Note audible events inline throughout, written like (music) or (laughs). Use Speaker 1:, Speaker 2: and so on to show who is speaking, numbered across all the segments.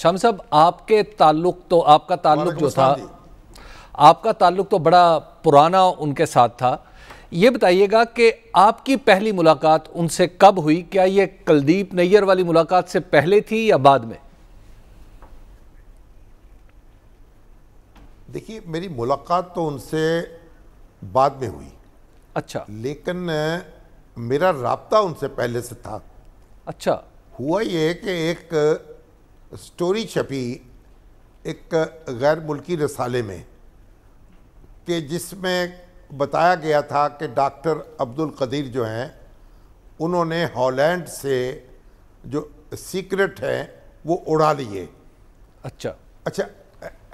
Speaker 1: शाम साहब आपके ताल्लुक तो आपका ताल्लुक जो था आपका ताल्लुक तो बड़ा पुराना उनके साथ था ये बताइएगा कि आपकी पहली मुलाकात उनसे कब हुई क्या ये कलदीप नैयर वाली मुलाकात से पहले थी या बाद में
Speaker 2: देखिए मेरी मुलाकात तो उनसे बाद में हुई अच्छा लेकिन मेरा रबता उनसे पहले से था अच्छा हुआ ये कि एक स्टोरी छपी एक गैर मुल्की रसाले में कि जिसमें बताया गया था कि डॉक्टर अब्दुल कदीर जो हैं उन्होंने हॉलैंड से जो सीक्रेट है वो उड़ा लिए अच्छा अच्छा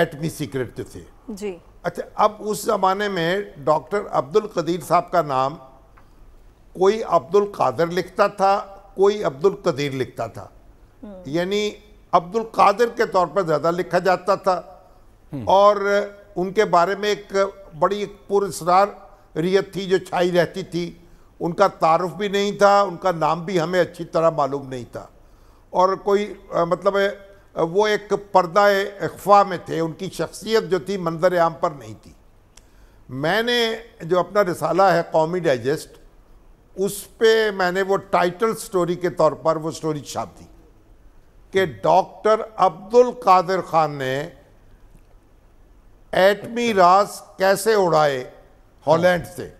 Speaker 2: एटमी सीक्रेट जो तो थे जी अच्छा अब उस ज़माने में डॉक्टर अब्दुल कदीर साहब का नाम कोई अब्दुल कादर लिखता था कोई अब्दुल कदीर लिखता था हम्म। यानी अब्दुल कादिर के तौर पर ज़्यादा लिखा जाता था और उनके बारे में एक बड़ी रियत थी जो छाई रहती थी उनका तारफ़ भी नहीं था उनका नाम भी हमें अच्छी तरह मालूम नहीं था और कोई आ, मतलब वो एक पर्दा अखवा में थे उनकी शख्सियत जो थी मंजर आम पर नहीं थी मैंने जो अपना रिसाला है कौमी डाइजेस्ट उस पर मैंने वो टाइटल स्टोरी के तौर पर वो स्टोरी छाप दी कि डॉक्टर अब्दुल कादिर खान ने एटमी राज कैसे उड़ाए हॉलैंड से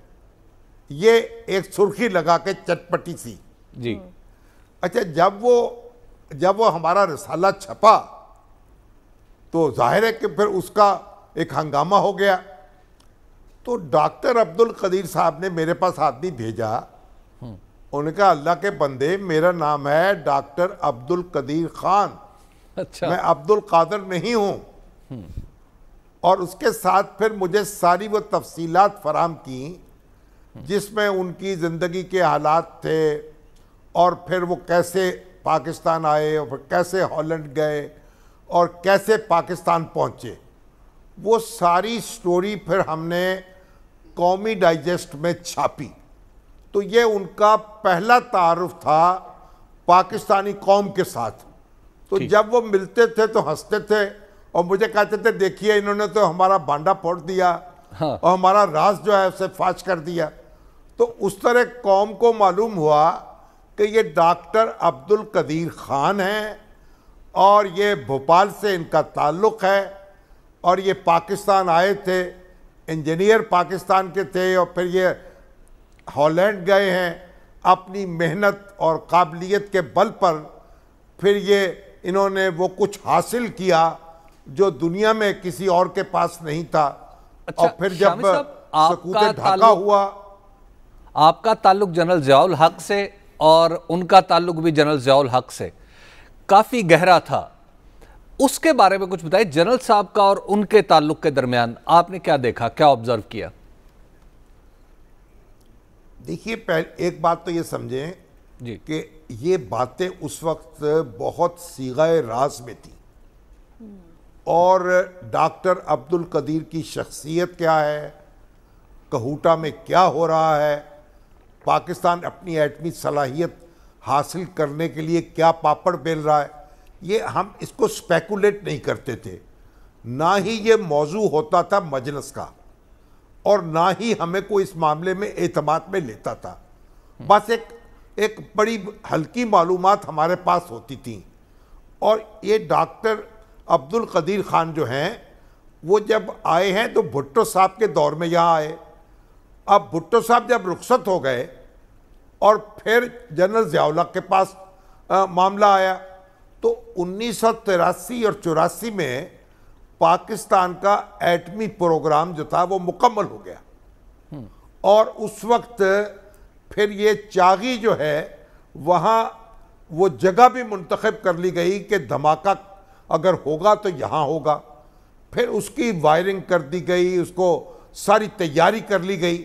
Speaker 2: ये एक सुर्खी लगा के चटपटी सी जी अच्छा जब वो जब वो हमारा रसाला छपा तो जाहिर है कि फिर उसका एक हंगामा हो गया तो डॉक्टर अब्दुल कदीर साहब ने मेरे पास आदमी भेजा उन्होंने कहा अल्लाह के बंदे मेरा नाम है डॉक्टर अब्दुल कदीर खान अच्छा मैं अब्दुल कादर नहीं हूँ हम्म। और उसके साथ फिर मुझे सारी वो तफसीलात फराम की जिसमें उनकी ज़िंदगी के हालात थे और फिर वो कैसे पाकिस्तान आए और फिर कैसे हॉलैंड गए और कैसे पाकिस्तान पहुँचे वो सारी स्टोरी फिर हमने कौमी डाइजेस्ट में छापी तो ये उनका पहला तारफ था पाकिस्तानी कौम के साथ तो जब वो मिलते थे तो हंसते थे और मुझे कहते थे देखिए इन्होंने तो हमारा भांडा फोड़ दिया हाँ। और हमारा राज जो है उसे फाश कर दिया तो उस तरह कौम को मालूम हुआ कि ये डॉक्टर अब्दुल कदीर खान हैं और ये भोपाल से इनका ताल्लुक़ है और ये पाकिस्तान आए थे इंजीनियर पाकिस्तान के थे और फिर ये हॉलैंड गए हैं अपनी मेहनत और काबिलियत के बल पर फिर ये इन्होंने वो कुछ हासिल किया जो दुनिया में किसी और के पास नहीं था अच्छा, और फिर जब आपका ढाका हुआ
Speaker 1: आपका ताल्लुक जनरल जयाउल हक से और उनका ताल्लुक भी जनरल जयाउल हक से काफ़ी गहरा था उसके बारे में कुछ बताइए जनरल साहब का और उनके ताल्लुक के दरमियान आपने क्या देखा क्या ऑब्जर्व किया देखिए पहले एक बात तो ये समझें
Speaker 2: जी कि ये बातें उस वक्त बहुत सीगा राज में थी और डॉक्टर अब्दुल कदीर की शख्सियत क्या है कहूटा में क्या हो रहा है पाकिस्तान अपनी एटमी सलाहियत हासिल करने के लिए क्या पापड़ बेल रहा है ये हम इसको स्पेकुलेट नहीं करते थे ना ही ये मौजू होता था मजलस का और ना ही हमें कोई इस मामले में एतमाद में लेता था बस एक एक बड़ी हल्की मालूम हमारे पास होती थी और ये डॉक्टर अब्दुल कदीर ख़ान जो हैं वो जब आए हैं तो भुट्टो साहब के दौर में यहाँ आए अब भुट्टो साहब जब रुखसत हो गए और फिर जनरल जयावला के पास आ, मामला आया तो उन्नीस और चौरासी में पाकिस्तान का एटमी प्रोग्राम जो था वो मुकम्मल हो गया और उस वक्त फिर ये चागी जो है वहाँ वो जगह भी मुंतखब कर ली गई कि धमाका अगर होगा तो यहाँ होगा फिर उसकी वायरिंग कर दी गई उसको सारी तैयारी कर ली गई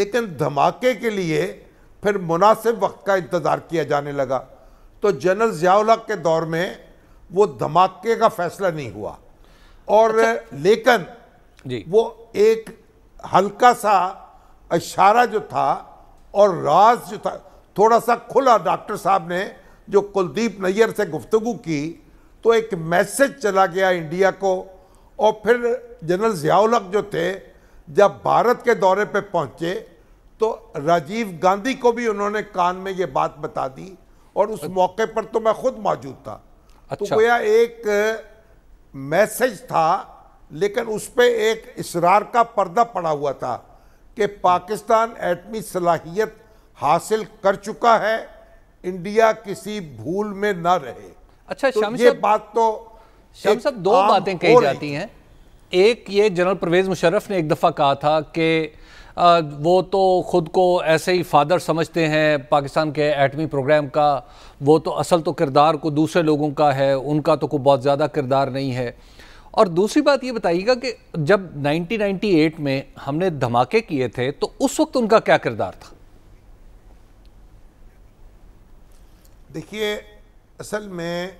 Speaker 2: लेकिन धमाके के लिए फिर मुनासिब वक्त का इंतज़ार किया जाने लगा तो जनरल ज़ियाउल के दौर में वो धमाके का फैसला नहीं हुआ और अच्छा। लेकिन जी वो एक हल्का सा इशारा जो था और राज जो था थोड़ा सा खुला डॉक्टर साहब ने जो कुलदीप नैयर से गुफ्तु की तो एक मैसेज चला गया इंडिया को और फिर जनरल जियालक जो थे जब भारत के दौरे पे पहुंचे तो राजीव गांधी को भी उन्होंने कान में ये बात बता दी और उस अच्छा। मौके पर तो मैं खुद मौजूद था तो अच्छा। तो एक मैसेज था लेकिन उस पर एक इसरार का पर्दा पड़ा हुआ था कि पाकिस्तान एटमी सलाहियत हासिल कर चुका
Speaker 1: है इंडिया किसी भूल में ना रहे अच्छा तो ये बात तो दो बातें कही जाती हैं एक ये जनरल परवेज मुशर्रफ ने एक दफ़ा कहा था कि वो तो ख़ुद को ऐसे ही फादर समझते हैं पाकिस्तान के एटमी प्रोग्राम का वो तो असल तो किरदार को दूसरे लोगों का है उनका तो कोई बहुत ज़्यादा किरदार नहीं है और दूसरी बात ये बताइएगा कि जब 1998 में हमने धमाके किए थे तो उस वक्त उनका क्या किरदार था देखिए असल में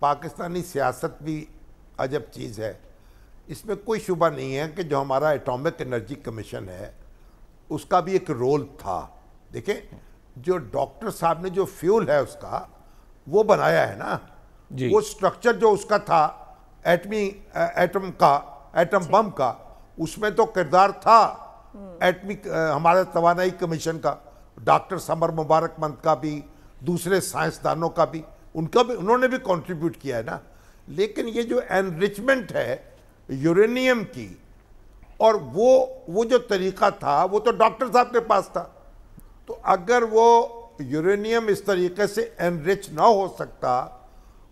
Speaker 2: पाकिस्तानी सियासत भी अजब चीज़ है इसमें कोई शुबा नहीं है कि जो हमारा एटॉमिक एनर्जी कमीशन है उसका भी एक रोल था देखें जो डॉक्टर साहब ने जो फ्यूल है उसका वो बनाया है ना जी। वो स्ट्रक्चर जो उसका था एटमी एटम uh, का एटम बम का उसमें तो किरदार था एटमी हम्म। uh, हमारे तोानाई कमीशन का डॉक्टर समर मुबारक मंद का भी दूसरे साइंसदानों का भी उनका भी उन्होंने भी कंट्रीब्यूट किया है ना लेकिन ये जो एनरिचमेंट है यूरेनियम की और वो वो जो तरीका था वो तो डॉक्टर साहब के पास था तो अगर वो यूरेनियम इस तरीके से एनरिच ना हो सकता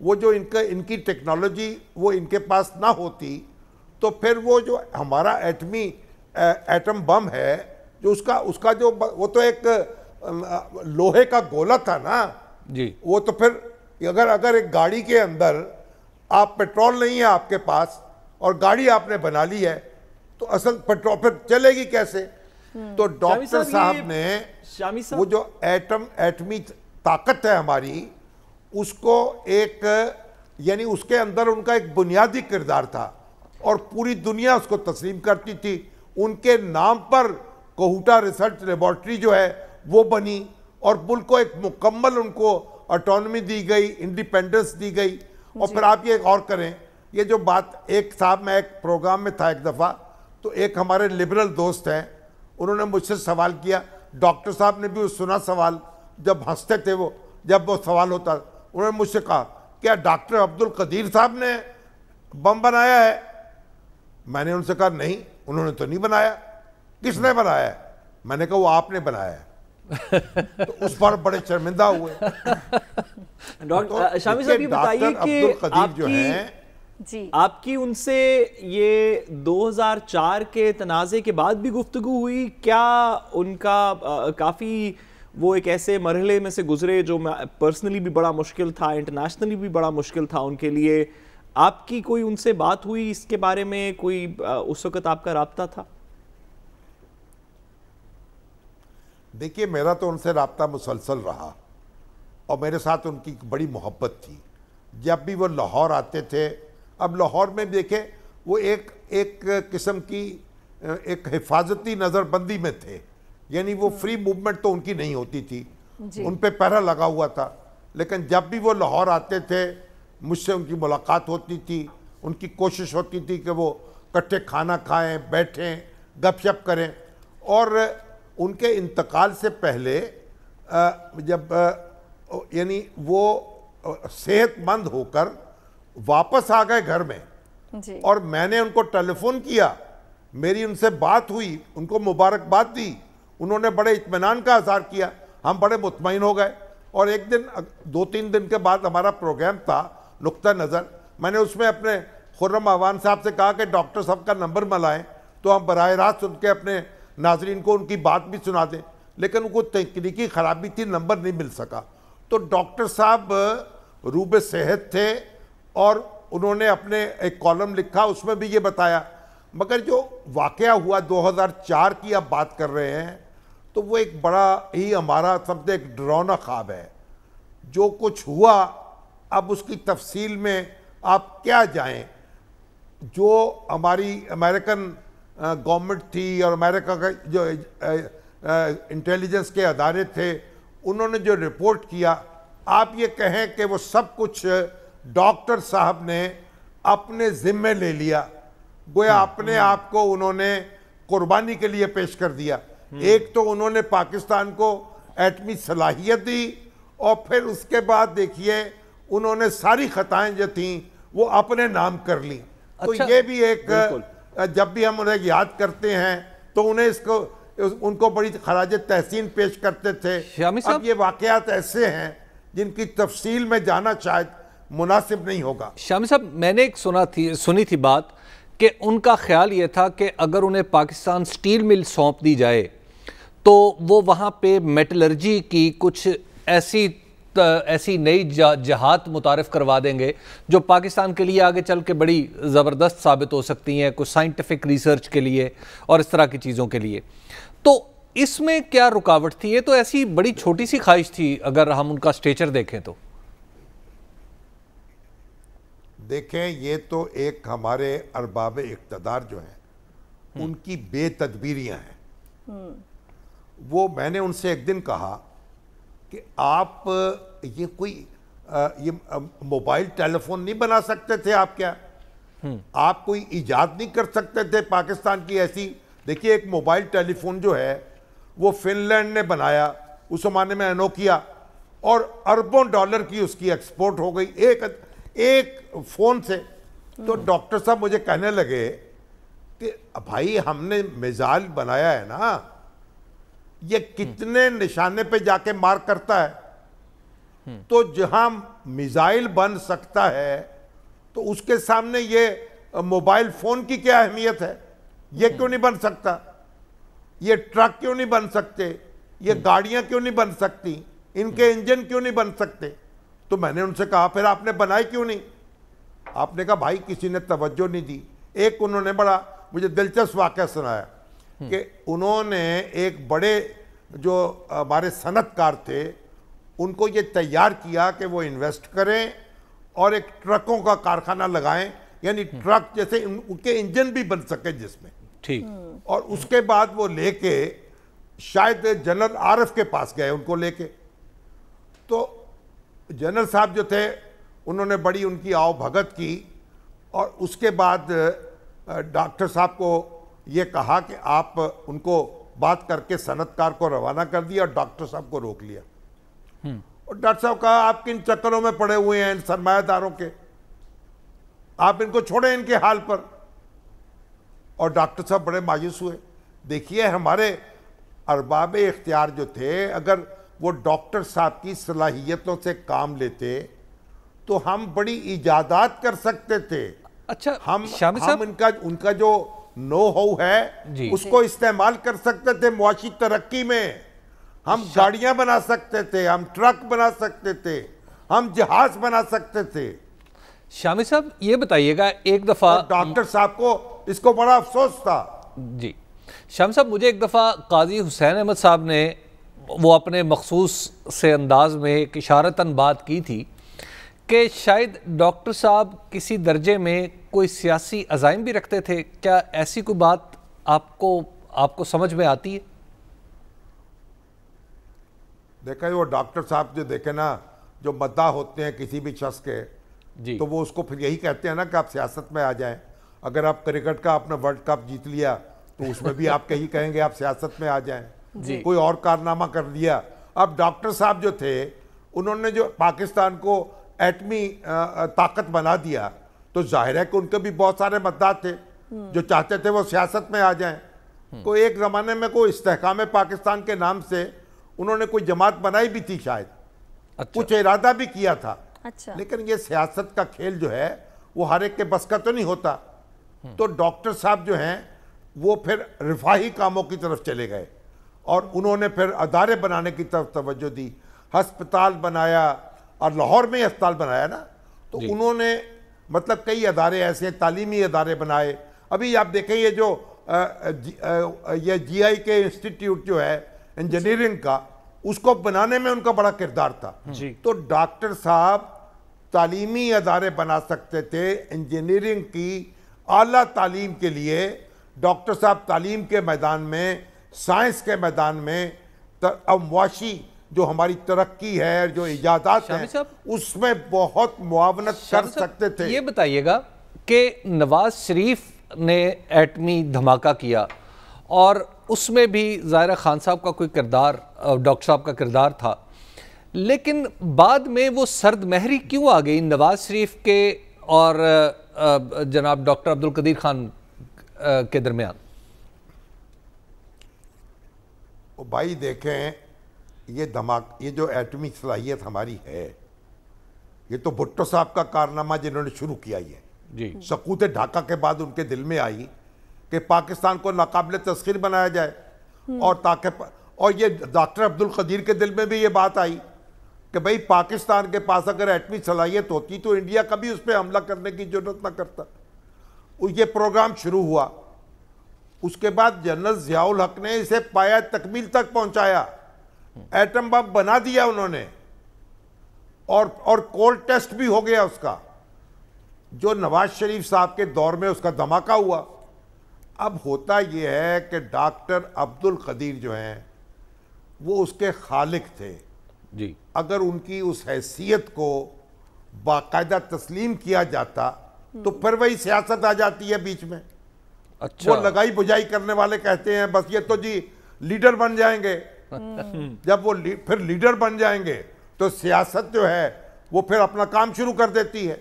Speaker 2: वो जो इनका इनकी टेक्नोलॉजी वो इनके पास ना होती तो फिर वो जो हमारा एटमी एटम बम है जो उसका उसका जो वो तो एक लोहे का गोला था ना जी वो तो फिर अगर अगर एक गाड़ी के अंदर आप पेट्रोल नहीं है आपके पास और गाड़ी आपने बना ली है तो असल पेट्रोल पर चलेगी कैसे
Speaker 1: हम्म। तो डॉक्टर साहब ने शामी
Speaker 2: वो जो एटम एटमी ताकत है हमारी उसको एक यानी उसके अंदर उनका एक बुनियादी किरदार था और पूरी दुनिया उसको तस्लीम करती थी उनके नाम पर कोहूटा रिसर्च लेबॉर्ट्री जो है वो बनी और मुल्क को एक मुकम्मल उनको ऑटोनमी दी गई इंडिपेंडेंस दी गई और फिर आप ये एक और करें ये जो बात एक साहब मैं एक प्रोग्राम में था एक दफ़ा तो एक हमारे लिबरल दोस्त हैं उन्होंने मुझसे सवाल किया डॉक्टर साहब ने भी सुना सवाल जब हंसते थे वो जब वो सवाल होता उन्होंने मुझसे कहा क्या डॉक्टर अब्दुल कदीर साहब ने बम बनाया है मैंने उनसे कहा नहीं उन्होंने तो नहीं बनाया किसने बनाया है मैंने कहा वो आपने बनाया है (laughs)
Speaker 1: तो उस पर बड़े शर्मिंदा हुए डॉक्टर तो शामी साहब ये बताइए कि अब्दुल कदीर जो है जी आपकी उनसे ये 2004 के तनाज़े के बाद भी गुफ्तगु हुई क्या उनका आ, काफ़ी वो एक ऐसे मरहले में से गुजरे जो पर्सनली भी बड़ा मुश्किल था इंटरनेशनली भी बड़ा मुश्किल था उनके लिए आपकी कोई उनसे बात हुई इसके बारे में कोई उस वक़्त आपका रबता था देखिए मेरा
Speaker 2: तो उनसे रबता मुसलसल रहा और मेरे साथ उनकी बड़ी मोहब्बत थी जब भी वो लाहौर आते थे अब लाहौर में देखें वो एक एक किस्म की एक हिफाजती नज़रबंदी में थे यानी वो हम्म। फ्री मूवमेंट तो उनकी नहीं होती थी उन पर पहरा लगा हुआ था लेकिन जब भी वो लाहौर आते थे मुझसे उनकी मुलाकात होती थी उनकी कोशिश होती थी कि वो इकट्ठे खाना खाएं बैठें गपशप करें और उनके इंतकाल से पहले जब यानी वो सेहतमंद होकर वापस आ गए घर में जी। और मैंने उनको टेलीफोन किया मेरी उनसे बात हुई उनको मुबारकबाद दी उन्होंने बड़े इतमान का आज़ार किया हम बड़े मुतमिन हो गए और एक दिन दो तीन दिन के बाद हमारा प्रोग्राम था नुकता नज़र मैंने उसमें अपने खुर्रम आवान साहब से कहा कि डॉक्टर साहब का नंबर मिलाएं तो हम बरह रास्त के अपने नाजरीन को उनकी बात भी सुना दें लेकिन उनको तकनीकी ख़राबी थी नंबर नहीं मिल सका तो डॉक्टर साहब रूब सेहत थे और उन्होंने अपने एक कॉलम लिखा उसमें भी ये बताया मगर जो वाक़ हुआ 2004 की आप बात कर रहे हैं तो वो एक बड़ा ही हमारा समझते एक ड्रोना ख्वाब है जो कुछ हुआ अब उसकी तफसील में आप क्या जाएं जो हमारी अमेरिकन गवर्नमेंट थी और अमेरिका का जो इंटेलिजेंस के अदारे थे उन्होंने जो रिपोर्ट किया आप ये कहें कि वो सब कुछ डॉक्टर साहब ने अपने जिम्मे ले लिया गोया हम्म, अपने हम्म। आप को उन्होंने कुर्बानी के लिए पेश कर दिया हम्म। एक तो उन्होंने पाकिस्तान को एटमी सलाहियत दी और फिर उसके बाद देखिए उन्होंने सारी खताएं जो थीं वो अपने नाम कर ली तो अच्छा, तो ये भी एक जब भी हम उन्हें याद करते हैं तो उन्हें इसको उनको बड़ी खराज तहसीन पेश करते
Speaker 1: थे अब ये वाकयात ऐसे हैं जिनकी तफसील में जाना शायद मुनासिब नहीं होगा शामी साहब मैंने एक सुना थी सुनी थी बात कि उनका ख्याल ये था कि अगर उन्हें पाकिस्तान स्टील मिल सौंप दी जाए तो वो वहाँ पे मेटलर्जी की कुछ ऐसी ऐसी नई जहात मुतारफ़ करवा देंगे जो पाकिस्तान के लिए आगे चल के बड़ी ज़बरदस्त साबित हो सकती हैं कुछ साइंटिफिक रिसर्च के लिए और इस तरह की चीज़ों के लिए तो इसमें क्या रुकावट थी ये तो ऐसी बड़ी छोटी सी ख्वाहिश थी अगर हम उनका स्टेचर देखें तो
Speaker 2: देखें ये तो एक हमारे अरबाब इकतदार जो हैं हम्म। उनकी बेतदबीरियाँ हैं हम्म। वो मैंने उनसे एक दिन कहा कि आप ये कोई आ, ये मोबाइल टेलीफोन नहीं बना सकते थे आप क्या हम्म। आप कोई ईजाद नहीं कर सकते थे पाकिस्तान की ऐसी देखिए एक मोबाइल टेलीफोन जो है वो फिनलैंड ने बनाया उस जमाने में अनोकिया और अरबों डॉलर की उसकी एक्सपोर्ट हो गई एक एक फ़ोन से तो डॉक्टर साहब मुझे कहने लगे कि भाई हमने मिजाज बनाया है ना ये कितने निशाने पे जाके मार करता है तो जहां मिजाइल बन सकता है तो उसके सामने ये मोबाइल फोन की क्या अहमियत है ये क्यों नहीं बन सकता ये ट्रक क्यों नहीं बन सकते ये गाड़ियां क्यों नहीं बन सकती इनके इंजन क्यों नहीं बन सकते तो मैंने उनसे कहा फिर आपने बनाई क्यों नहीं आपने कहा भाई किसी ने तवज्जो नहीं दी एक उन्होंने बड़ा मुझे दिलचस्प वाक्य सुनाया हम्म। कि उन्होंने एक बड़े जो हमारे सनतकार थे उनको ये तैयार किया कि वो इन्वेस्ट करें और एक ट्रकों का कारखाना लगाएं यानी हम्म। ट्रक जैसे उनके इंजन भी बन सके जिसमें ठीक हम्म। और उसके बाद वो लेके शायद जनरल आरफ के पास गए उनको लेके तो जनरल साहब जो थे उन्होंने बड़ी उनकी आओ भगत की और उसके बाद डॉक्टर साहब को ये कहा कि आप उनको बात करके सनतकार को रवाना कर दिया और डॉक्टर साहब को रोक लिया हम्म। और डॉक्टर साहब कहा आप किन चक्करों में पड़े हुए हैं इन सरमायादारों के आप इनको छोड़ें इनके हाल पर और डॉक्टर साहब बड़े मायूस हुए देखिए हमारे अरबाब इख्तियार जो थे अगर वो डॉक्टर साहब की सलाहियतों से काम लेते तो हम बड़ी इजादात कर सकते थे अच्छा हम हम इनका उनका जो नो हाउ है उसको इस्तेमाल कर सकते थे मुआशी तरक्की में हम गाड़ियां बना सकते थे हम ट्रक बना सकते थे हम जहाज बना सकते थे
Speaker 1: शामी साहब ये बताइएगा एक दफ़ा तो डॉक्टर साहब को इसको बड़ा अफसोस था जी शाम साहब मुझे एक दफ़ा काजी हुसैन अहमद साहब ने वो अपने मखसूस से अंदाज में एक इशारता बात की थी कि शायद डॉक्टर साहब किसी दर्जे में कोई सियासी अजाइम भी रखते थे क्या ऐसी कोई बात आपको आपको समझ में आती है
Speaker 2: देखा वो डॉक्टर साहब जो देखे ना जो मद्दा होते हैं किसी भी शख्स के जी। तो वो उसको फिर यही कहते हैं ना कि आप सियासत में आ जाएं अगर आप क्रिकेट का आपने वर्ल्ड कप जीत लिया तो उसमें भी आप कहीं कहेंगे आप सियासत में आ जाएं कोई और कारनामा कर दिया अब डॉक्टर साहब जो थे उन्होंने जो पाकिस्तान को एटमी ताकत बना दिया तो जाहिर है कि उनके भी बहुत सारे मतदार थे हम्म। जो चाहते थे वो सियासत में आ जाएं हम्म। तो एक ज़माने में कोई इस्तेकाम पाकिस्तान के नाम से उन्होंने कोई जमात बनाई भी थी शायद अच्छा। कुछ इरादा भी किया था अच्छा। लेकिन ये सियासत का खेल जो है वो हर एक के बस का तो नहीं होता हम्म। तो डॉक्टर साहब जो हैं वो फिर रिफाही कामों की तरफ चले गए और उन्होंने फिर अदारे बनाने की तरफ तोज्जो दी हस्पताल बनाया और लाहौर में ही अस्पताल बनाया ना तो उन्होंने मतलब कई अदारे ऐसे हैं तालीमी अदारे बनाए अभी आप देखें ये जो ये जी, आई के इंस्टीट्यूट जो है इंजीनियरिंग का उसको बनाने में उनका बड़ा किरदार था हम्म। तो डॉक्टर साहब तालीमी अदारे बना सकते थे इंजीनियरिंग की अली तालीम के लिए डॉक्टर साहब तालीम के मैदान में साइंस के मैदान में अमवाशी जो हमारी तरक्की है जो इजादात है उसमें बहुत मुआवनत कर
Speaker 1: सकते थे ये बताइएगा कि नवाज शरीफ ने एटमी धमाका किया और उसमें भी ज़ाहिर खान साहब का कोई किरदार डॉक्टर साहब का किरदार था लेकिन बाद में वो सर्द महरी क्यों आ गई नवाज शरीफ के और जनाब डॉक्टर अब्दुल कदीर खान के दरमियान वो भाई देखें ये
Speaker 2: धमाक ये जो एटमी सलाहियत हमारी है ये तो भुट्टो साहब का कारनामा जिन्होंने शुरू किया ये जी सकूत ढाका के बाद उनके दिल में आई कि पाकिस्तान को नाकबिल तस्खीर बनाया जाए हम्म। और ताकि और ये डॉक्टर अब्दुल कदीर के दिल में भी ये बात आई कि भाई पाकिस्तान के पास अगर एटमी सलाहियत होती तो इंडिया कभी उस पर हमला करने की जरूरत ना करता ये प्रोग्राम शुरू हुआ उसके बाद जनरल जियाउल हक ने इसे पाया तकमील तक पहुंचाया एटम बम बना दिया उन्होंने और और कोल्ड टेस्ट भी हो गया उसका जो नवाज शरीफ साहब के दौर में उसका धमाका हुआ अब होता यह है कि डॉक्टर अब्दुल कदीर जो हैं वो उसके खालिक थे जी अगर उनकी उस हैसियत को बाकायदा तस्लीम किया जाता तो हम्म। फिर वही सियासत आ जाती है बीच में अच्छा वो लगाई बुझाई करने वाले कहते हैं बस ये तो जी लीडर बन जाएंगे हम्म। जब वो ली, फिर लीडर बन जाएंगे तो सियासत जो है वो फिर अपना काम शुरू कर देती है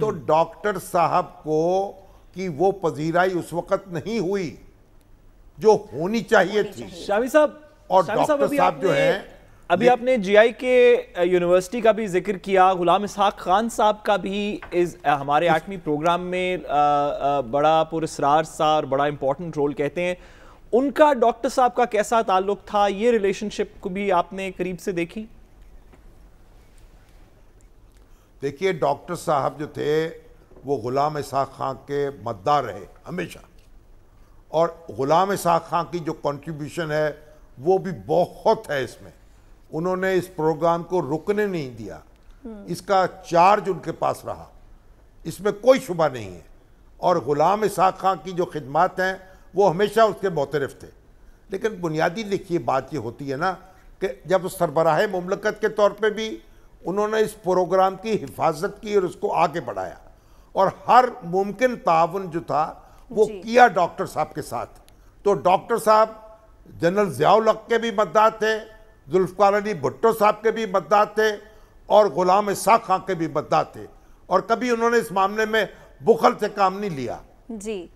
Speaker 2: तो हम्म। डॉक्टर साहब को कि वो पजीराई उस वक्त नहीं हुई
Speaker 1: जो होनी चाहिए थी शावी साहब और डॉक्टर साहब जो है अभी आपने जीआई के यूनिवर्सिटी का भी जिक्र किया गुलाम इसहाक खान साहब का भी इस uh, हमारे आठवीं प्रोग्राम में आ, uh, आ, uh, बड़ा पुरस्ार सा और बड़ा इम्पोर्टेंट रोल कहते हैं उनका डॉक्टर साहब का कैसा ताल्लुक था ये रिलेशनशिप को भी आपने करीब से देखी
Speaker 2: देखिए डॉक्टर साहब जो थे वो गुलाम इसहाक खां के मद्दार रहे हमेशा और गुलाम इसहाक खां की जो कंट्रीब्यूशन है वो भी बहुत है इसमें उन्होंने इस प्रोग्राम को रुकने नहीं दिया इसका चार्ज उनके पास रहा इसमें कोई शुबा नहीं है और ग़ुलाम इसाक खां की जो खिदमत हैं वो हमेशा उसके मोतरफ थे लेकिन बुनियादी देखिए बात ये होती है ना कि जब सरबराह ममलकत के तौर पर भी उन्होंने इस प्रोग्राम की हिफाजत की और उसको आगे बढ़ाया और हर मुमकिन ताउन जो था वो किया डॉक्टर साहब के साथ तो डॉक्टर साहब जनरल जयाउल के भी मदद थे जुल्फ़ार अली भुट्टो साहब के भी मद्दा थे और ग़ुलाम इसाक खां के भी मद्दा थे और कभी उन्होंने इस मामले में बुखल से काम नहीं लिया
Speaker 1: जी